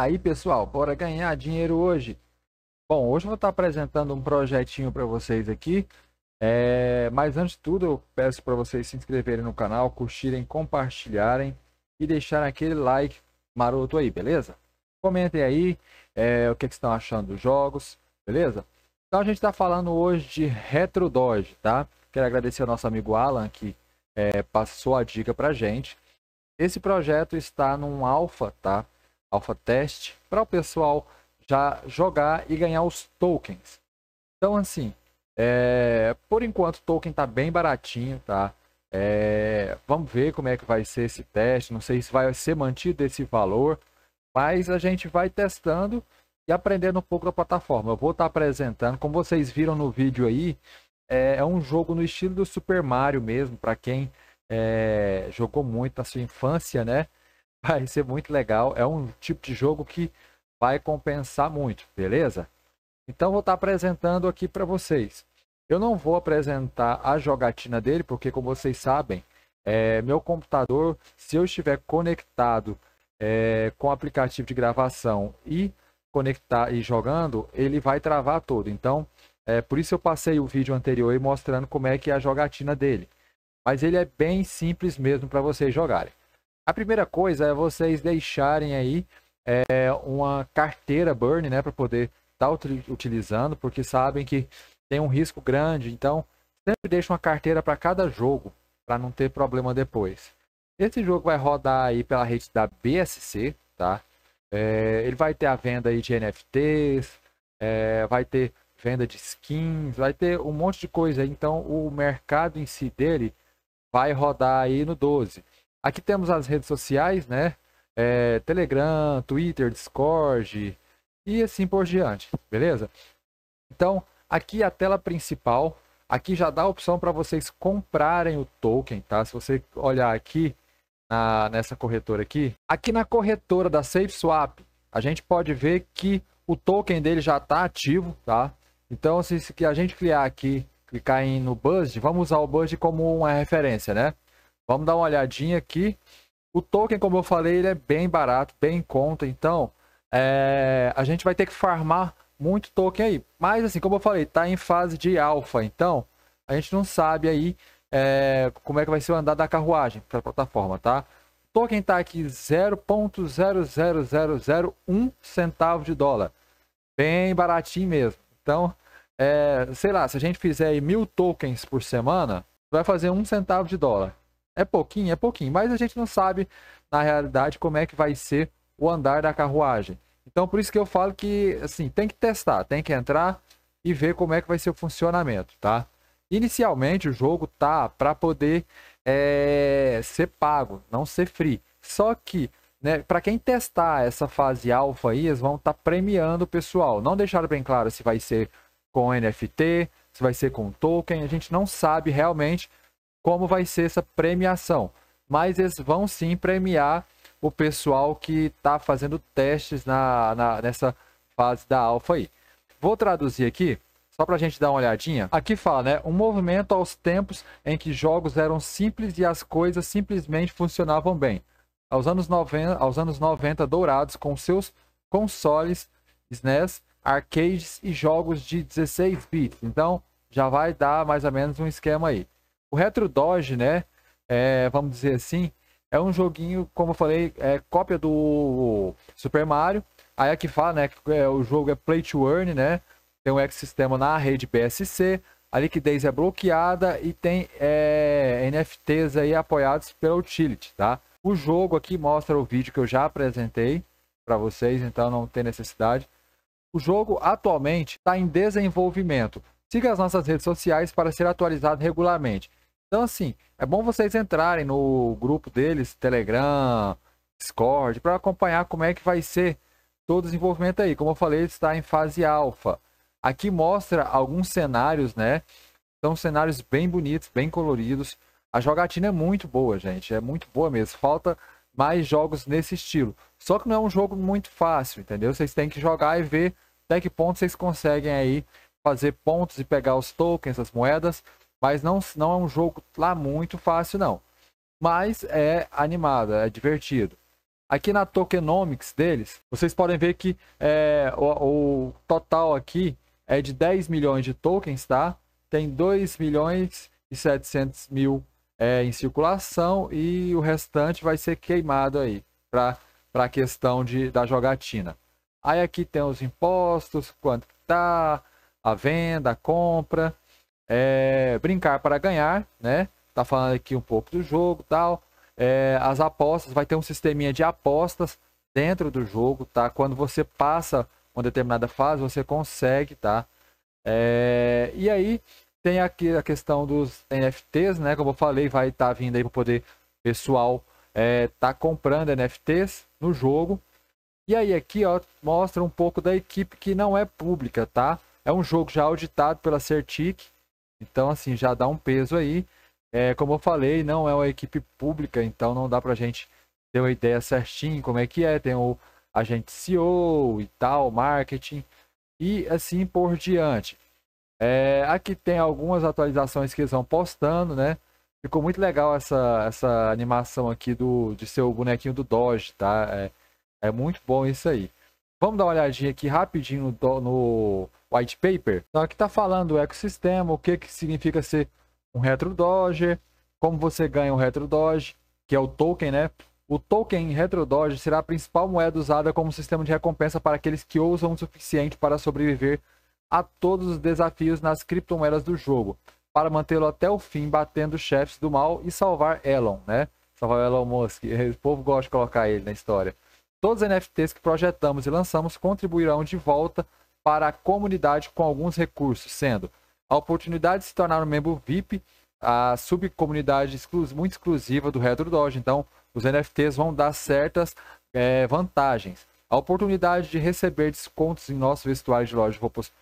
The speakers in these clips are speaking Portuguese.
aí, pessoal, bora ganhar dinheiro hoje. Bom, hoje eu vou estar apresentando um projetinho para vocês aqui. É... Mas antes de tudo, eu peço para vocês se inscreverem no canal, curtirem, compartilharem e deixarem aquele like maroto aí, beleza? Comentem aí é, o que, é que estão achando dos jogos, beleza? Então a gente está falando hoje de Retro Doge, tá? Quero agradecer ao nosso amigo Alan que é, passou a dica para gente. Esse projeto está num alfa, tá? Alpha teste para o pessoal já jogar e ganhar os tokens. Então, assim, é, por enquanto o token está bem baratinho, tá? É, vamos ver como é que vai ser esse teste. Não sei se vai ser mantido esse valor, mas a gente vai testando e aprendendo um pouco da plataforma. Eu vou estar tá apresentando, como vocês viram no vídeo aí, é, é um jogo no estilo do Super Mario mesmo, para quem é, jogou muito na sua infância, né? vai ser muito legal. É um tipo de jogo que vai compensar muito, beleza? Então vou estar tá apresentando aqui para vocês. Eu não vou apresentar a jogatina dele, porque como vocês sabem, é, meu computador, se eu estiver conectado é, com o aplicativo de gravação e conectar e jogando, ele vai travar todo. Então, é, por isso eu passei o vídeo anterior mostrando como é que é a jogatina dele. Mas ele é bem simples mesmo para vocês jogarem. A primeira coisa é vocês deixarem aí é, uma carteira Burn, né, para poder estar tá utilizando, porque sabem que tem um risco grande, então sempre deixa uma carteira para cada jogo, para não ter problema depois. Esse jogo vai rodar aí pela rede da BSC, tá? É, ele vai ter a venda aí de NFTs, é, vai ter venda de skins, vai ter um monte de coisa. Então o mercado em si dele vai rodar aí no 12. Aqui temos as redes sociais, né? É, Telegram, Twitter, Discord e assim por diante, beleza? Então, aqui a tela principal. Aqui já dá a opção para vocês comprarem o token, tá? Se você olhar aqui na, nessa corretora aqui, aqui na corretora da SafeSwap, a gente pode ver que o token dele já está ativo, tá? Então, se, se a gente clicar aqui, clicar em, no Buzz, vamos usar o Buzz como uma referência, né? Vamos dar uma olhadinha aqui. O token, como eu falei, ele é bem barato, bem em conta. Então, é... a gente vai ter que farmar muito token aí. Mas, assim, como eu falei, tá em fase de alfa. Então, a gente não sabe aí é... como é que vai ser o andar da carruagem para a plataforma, tá? O token tá aqui 0.00001 centavo de dólar. Bem baratinho mesmo. Então, é... sei lá, se a gente fizer mil tokens por semana, vai fazer um centavo de dólar. É pouquinho, é pouquinho, mas a gente não sabe na realidade como é que vai ser o andar da carruagem. Então por isso que eu falo que assim, tem que testar, tem que entrar e ver como é que vai ser o funcionamento, tá? Inicialmente o jogo tá para poder é, ser pago, não ser free. Só que, né, para quem testar essa fase alfa aí, eles vão estar tá premiando o pessoal. Não deixaram bem claro se vai ser com NFT, se vai ser com token, a gente não sabe realmente como vai ser essa premiação. Mas eles vão sim premiar o pessoal que está fazendo testes na, na, nessa fase da alfa aí. Vou traduzir aqui, só para a gente dar uma olhadinha. Aqui fala, né? Um movimento aos tempos em que jogos eram simples e as coisas simplesmente funcionavam bem. Aos anos 90, aos anos 90 dourados com seus consoles SNES, arcades e jogos de 16 bits. Então, já vai dar mais ou menos um esquema aí. O Retro Dodge, né? É, vamos dizer assim, é um joguinho, como eu falei, é cópia do Super Mario. Aí que fala, né, que é, o jogo é play to earn, né? Tem um ecossistema na rede BSC, a liquidez é bloqueada e tem é, NFTs aí apoiados pela utility, tá? O jogo aqui mostra o vídeo que eu já apresentei para vocês, então não tem necessidade. O jogo atualmente está em desenvolvimento. Siga as nossas redes sociais para ser atualizado regularmente. Então, assim, é bom vocês entrarem no grupo deles, Telegram, Discord, para acompanhar como é que vai ser todo o desenvolvimento aí. Como eu falei, está em fase alfa. Aqui mostra alguns cenários, né? São cenários bem bonitos, bem coloridos. A jogatina é muito boa, gente. É muito boa mesmo. Falta mais jogos nesse estilo. Só que não é um jogo muito fácil, entendeu? Vocês têm que jogar e ver até que ponto vocês conseguem aí fazer pontos e pegar os tokens, as moedas, mas não, não é um jogo lá muito fácil, não. Mas é animado, é divertido. Aqui na tokenomics deles, vocês podem ver que é, o, o total aqui é de 10 milhões de tokens, tá? Tem 2 milhões e 700 mil é, em circulação e o restante vai ser queimado aí para a questão de, da jogatina. Aí aqui tem os impostos, quanto que tá, a venda, a compra, é, brincar para ganhar, né? Tá falando aqui um pouco do jogo tal. É, as apostas, vai ter um sisteminha de apostas dentro do jogo, tá? Quando você passa uma determinada fase, você consegue, tá? É, e aí tem aqui a questão dos NFTs, né? Como eu falei, vai estar tá vindo aí para poder pessoal é, tá comprando NFTs no jogo. E aí aqui ó, mostra um pouco da equipe que não é pública, tá? É um jogo já auditado pela Certic, então, assim, já dá um peso aí. É, como eu falei, não é uma equipe pública, então não dá pra gente ter uma ideia certinho como é que é. Tem o agente CEO e tal, marketing e assim por diante. É, aqui tem algumas atualizações que eles vão postando, né? Ficou muito legal essa, essa animação aqui do, de seu bonequinho do Doge, tá? É, é muito bom isso aí. Vamos dar uma olhadinha aqui rapidinho no, no white paper, então, tá? que está falando o ecossistema, o que, que significa ser um retro Doge, como você ganha o um retro Doge, que é o token, né? O token retro Doge será a principal moeda usada como sistema de recompensa para aqueles que ousam o suficiente para sobreviver a todos os desafios nas criptomoedas do jogo, para mantê-lo até o fim, batendo chefes do mal e salvar Elon, né? Salvar Elon Musk. O povo gosta de colocar ele na história. Todos os NFTs que projetamos e lançamos contribuirão de volta para a comunidade com alguns recursos, sendo a oportunidade de se tornar um membro VIP, a subcomunidade muito exclusiva do Retro Doge. Então, os NFTs vão dar certas é, vantagens. A oportunidade de receber descontos em nosso vestuário de loja de roupas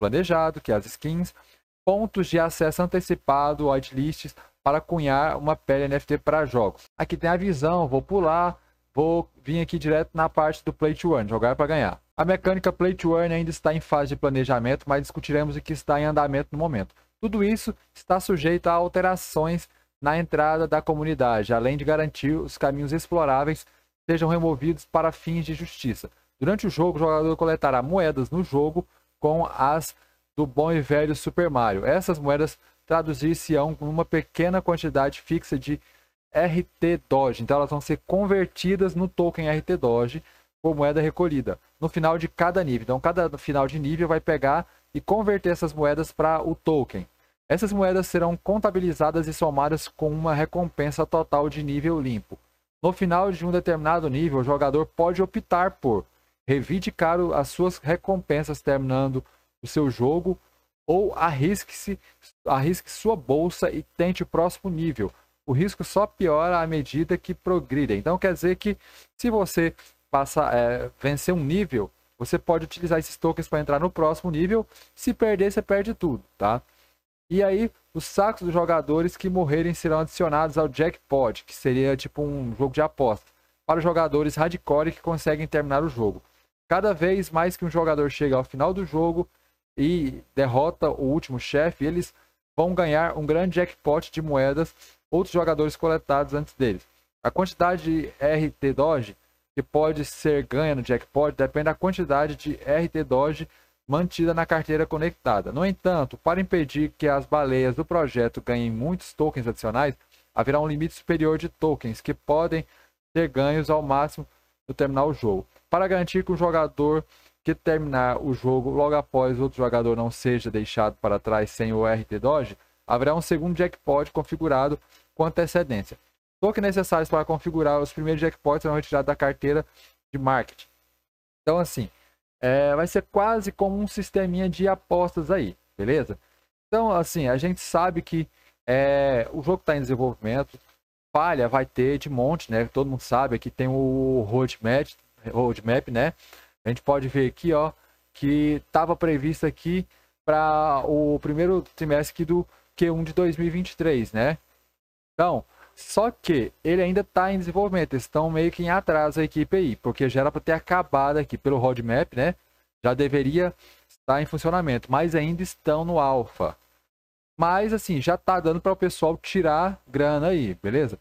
planejado, que é as skins. Pontos de acesso antecipado, whitelists, para cunhar uma pele NFT para jogos. Aqui tem a visão, vou pular, Vou vir aqui direto na parte do play to earn, jogar para ganhar. A mecânica play to earn ainda está em fase de planejamento, mas discutiremos o que está em andamento no momento. Tudo isso está sujeito a alterações na entrada da comunidade, além de garantir os caminhos exploráveis sejam removidos para fins de justiça. Durante o jogo, o jogador coletará moedas no jogo com as do bom e velho Super Mario. Essas moedas traduzir-se-ão uma pequena quantidade fixa de RT Doge. Então elas vão ser convertidas no token RT Doge por moeda recolhida no final de cada nível. Então cada final de nível vai pegar e converter essas moedas para o token. Essas moedas serão contabilizadas e somadas com uma recompensa total de nível limpo. No final de um determinado nível, o jogador pode optar por reivindicar as suas recompensas terminando o seu jogo ou arrisque-se, arrisque sua bolsa e tente o próximo nível, o risco só piora à medida que progride. Então quer dizer que se você passa é, vencer um nível, você pode utilizar esses tokens para entrar no próximo nível. Se perder, você perde tudo, tá? E aí, os sacos dos jogadores que morrerem serão adicionados ao jackpot, que seria tipo um jogo de aposta, para os jogadores hardcore que conseguem terminar o jogo. Cada vez mais que um jogador chega ao final do jogo e derrota o último chefe, eles vão ganhar um grande jackpot de moedas outros jogadores coletados antes deles. A quantidade de RT Doge que pode ser ganha no jackpot depende da quantidade de RT Doge mantida na carteira conectada. No entanto, para impedir que as baleias do projeto ganhem muitos tokens adicionais, haverá um limite superior de tokens que podem ser ganhos ao máximo no terminar o jogo. Para garantir que o jogador que terminar o jogo logo após outro jogador não seja deixado para trás sem o RT Doge, haverá um segundo jackpot configurado com antecedência. Token necessários para configurar os primeiros jackpots serão retirados da carteira de marketing. Então, assim, é, vai ser quase como um sisteminha de apostas aí, beleza? Então, assim, a gente sabe que é, o jogo está em desenvolvimento, falha vai ter de monte, né? Todo mundo sabe, que tem o roadmap, roadmap né? A gente pode ver aqui, ó, que estava previsto aqui para o primeiro trimestre do Q1 de 2023, né? Então, só que ele ainda está em desenvolvimento, estão meio que em atraso a equipe aí, porque já era para ter acabado aqui pelo roadmap, né? Já deveria estar em funcionamento, mas ainda estão no alfa. Mas assim, já tá dando para o pessoal tirar grana aí, beleza?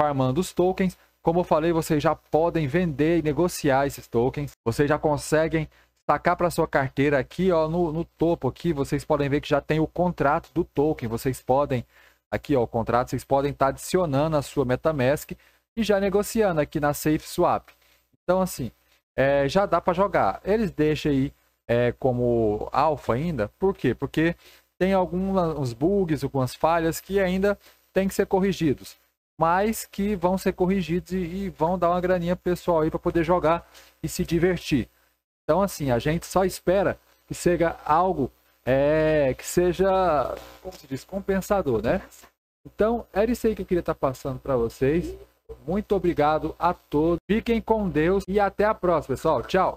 Farmando os tokens, como eu falei, vocês já podem vender e negociar esses tokens, vocês já conseguem tacar para sua carteira aqui, ó, no, no, topo aqui, vocês podem ver que já tem o contrato do token. Vocês podem, aqui ó, o contrato, vocês podem estar tá adicionando a sua MetaMask e já negociando aqui na SafeSwap. Então, assim, é, já dá para jogar. Eles deixam aí é, como alfa ainda, por quê? Porque tem alguns bugs, algumas falhas que ainda tem que ser corrigidos mas que vão ser corrigidos e, e vão dar uma graninha pessoal aí para poder jogar e se divertir. Então, assim, a gente só espera que seja algo é, que seja, como se diz, compensador, né? Então, era isso aí que eu queria estar tá passando para vocês. Muito obrigado a todos. Fiquem com Deus e até a próxima, pessoal. Tchau.